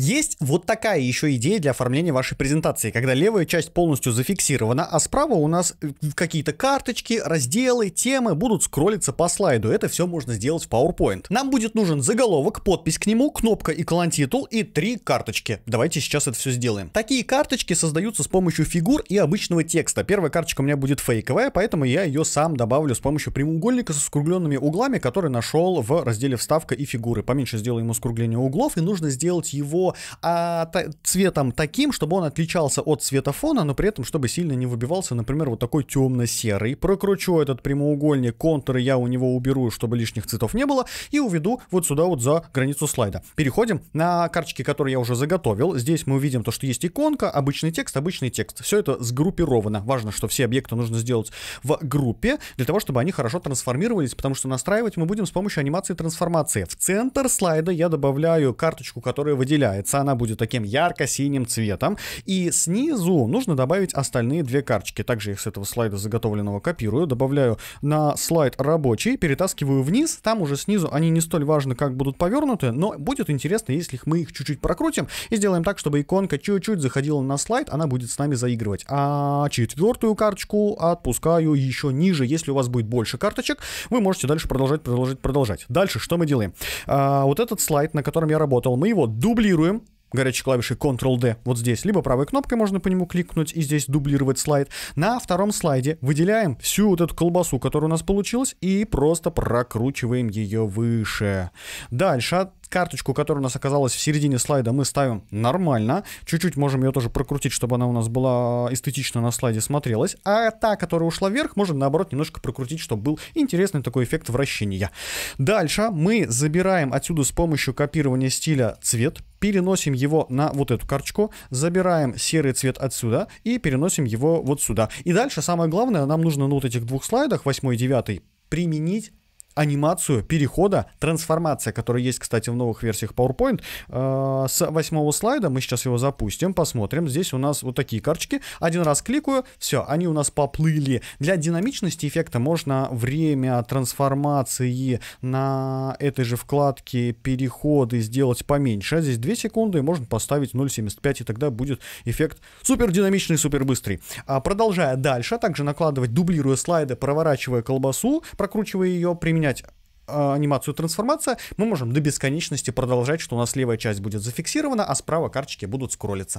Есть вот такая еще идея для оформления вашей презентации, когда левая часть полностью зафиксирована, а справа у нас э, какие-то карточки, разделы, темы будут скроллиться по слайду. Это все можно сделать в PowerPoint. Нам будет нужен заголовок, подпись к нему, кнопка и колонтитул и три карточки. Давайте сейчас это все сделаем. Такие карточки создаются с помощью фигур и обычного текста. Первая карточка у меня будет фейковая, поэтому я ее сам добавлю с помощью прямоугольника со скругленными углами, который нашел в разделе вставка и фигуры. Поменьше сделаем ему скругление углов и нужно сделать его а, та, цветом таким, чтобы он отличался от цвета фона, но при этом, чтобы сильно не выбивался, например, вот такой темно-серый. Прокручу этот прямоугольник, контуры я у него уберу, чтобы лишних цветов не было, и уведу вот сюда вот за границу слайда. Переходим на карточки, которые я уже заготовил. Здесь мы увидим то, что есть иконка, обычный текст, обычный текст. Все это сгруппировано. Важно, что все объекты нужно сделать в группе, для того, чтобы они хорошо трансформировались, потому что настраивать мы будем с помощью анимации трансформации. В центр слайда я добавляю карточку, которая выделяет меняется. Она будет таким ярко-синим цветом. И снизу нужно добавить остальные две карточки. Также их с этого слайда заготовленного копирую, добавляю на слайд рабочий, перетаскиваю вниз. Там уже снизу они не столь важны, как будут повернуты, но будет интересно, если мы их чуть-чуть прокрутим и сделаем так, чтобы иконка чуть-чуть заходила на слайд, она будет с нами заигрывать. А четвертую карточку отпускаю еще ниже. Если у вас будет больше карточек, вы можете дальше продолжать, продолжать, продолжать. Дальше что мы делаем? А, вот этот слайд, на котором я работал, мы его дублируем дублируем горячей клавишей Ctrl-D вот здесь, либо правой кнопкой можно по нему кликнуть и здесь дублировать слайд. На втором слайде выделяем всю вот эту колбасу, которая у нас получилась, и просто прокручиваем ее выше. Дальше карточку, которая у нас оказалась в середине слайда, мы ставим нормально. Чуть-чуть можем ее тоже прокрутить, чтобы она у нас была эстетично на слайде смотрелась. А та, которая ушла вверх, можем наоборот немножко прокрутить, чтобы был интересный такой эффект вращения. Дальше мы забираем отсюда с помощью копирования стиля цвет, переносим его на вот эту карточку, забираем серый цвет отсюда и переносим его вот сюда. И дальше самое главное, нам нужно на вот этих двух слайдах, 8 и 9, применить анимацию перехода, трансформация, которая есть, кстати, в новых версиях PowerPoint. Э, с восьмого слайда мы сейчас его запустим, посмотрим. Здесь у нас вот такие карточки. Один раз кликаю, все, они у нас поплыли. Для динамичности эффекта можно время трансформации на этой же вкладке переходы сделать поменьше. А здесь 2 секунды, и можно поставить 0.75, и тогда будет эффект супер динамичный, супер быстрый. А продолжая дальше, а также накладывать, дублируя слайды, проворачивая колбасу, прокручивая ее, применяя применять а, анимацию трансформация, мы можем до бесконечности продолжать, что у нас левая часть будет зафиксирована, а справа карточки будут скроллиться.